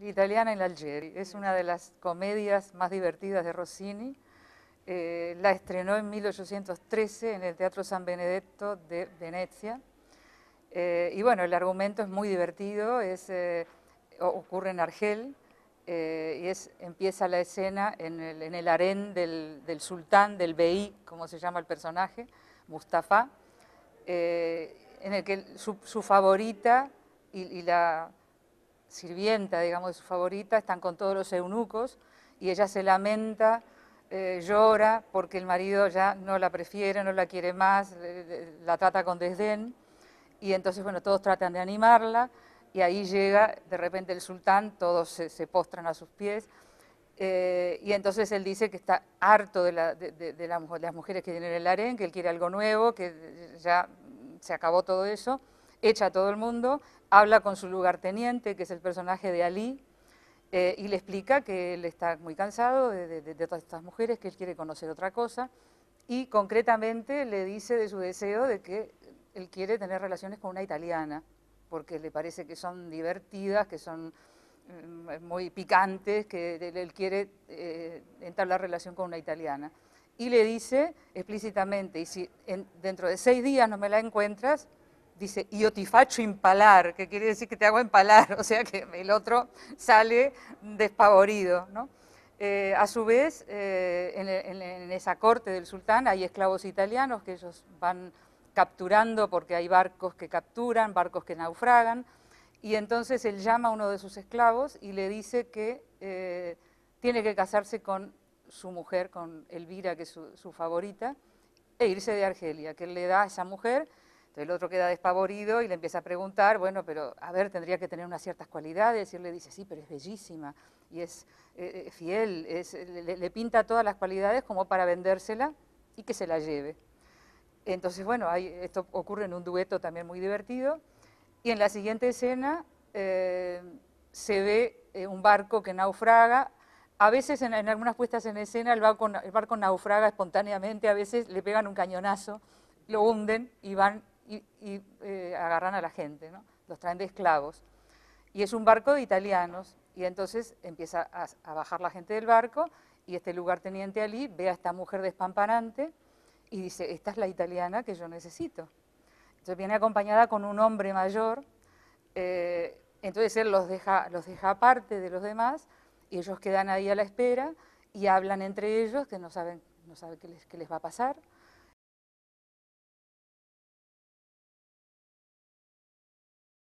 Italiana in Algeri, es una de las comedias más divertidas de Rossini. Eh, la estrenó en 1813 en el Teatro San Benedetto de Venecia. Eh, y bueno, el argumento es muy divertido, es, eh, ocurre en Argel y es, empieza la escena en el, en harén del, sultán, del BI, como se llama el personaje, Mustafa, en el que su, favorita y la sirvienta, digamos, de su favorita, están con todos los eunucos y ella se lamenta, eh, llora porque el marido ya no la prefiere, no la quiere más, la trata con desdén y entonces, bueno, todos tratan de animarla y ahí llega de repente el sultán, todos se, postran a sus pies. Eh, y entonces él dice que está harto de, las mujeres que tienen el harén, que él quiere algo nuevo, que ya se acabó todo eso, echa a todo el mundo habla con su lugarteniente, que es el personaje de Ali, eh, y le explica que él está muy cansado de, todas estas mujeres, que él quiere conocer otra cosa, y concretamente le dice de su deseo de que él quiere tener relaciones con una italiana, porque le parece que son divertidas, que son mm, muy picantes, que él quiere eh, entablar relación con una italiana. Y le dice explícitamente, y si dentro de seis días no me la encuentras, dice, te facho impalar, que quiere decir que te hago empalar, o sea que el otro sale despavorido. Eh, a su vez, eh, en, esa corte del sultán hay esclavos italianos que ellos van capturando porque hay barcos que capturan, barcos que naufragan, y entonces él llama a uno de sus esclavos y le dice que eh, tiene que casarse con su mujer, con Elvira, que es su, favorita, e irse de Argelia, que le da a esa mujer entonces el otro queda despavorido y le empieza a preguntar, bueno, pero a ver, tendría que tener unas ciertas cualidades. Y él le dice, sí, pero es bellísima y es eh, eh, fiel, le, pinta todas las cualidades como para vendérsela y que se la lleve. Entonces, bueno, esto ocurre en un dueto también muy divertido. Y en la siguiente escena eh, se ve un barco que naufraga. A veces en, algunas puestas en escena el barco, el barco, naufraga espontáneamente, a veces le pegan un cañonazo, lo hunden y van y, eh, agarran a la gente, ¿no? los traen de esclavos. Y es un barco de italianos, y entonces empieza a, bajar la gente del barco, y este lugarteniente Ali ve a esta mujer despamparante y dice, esta es la italiana que yo necesito. Entonces viene acompañada con un hombre mayor, eh, entonces él los deja, los deja aparte de los demás, y ellos quedan ahí a la espera, y hablan entre ellos, que no saben, no saben qué les va a pasar,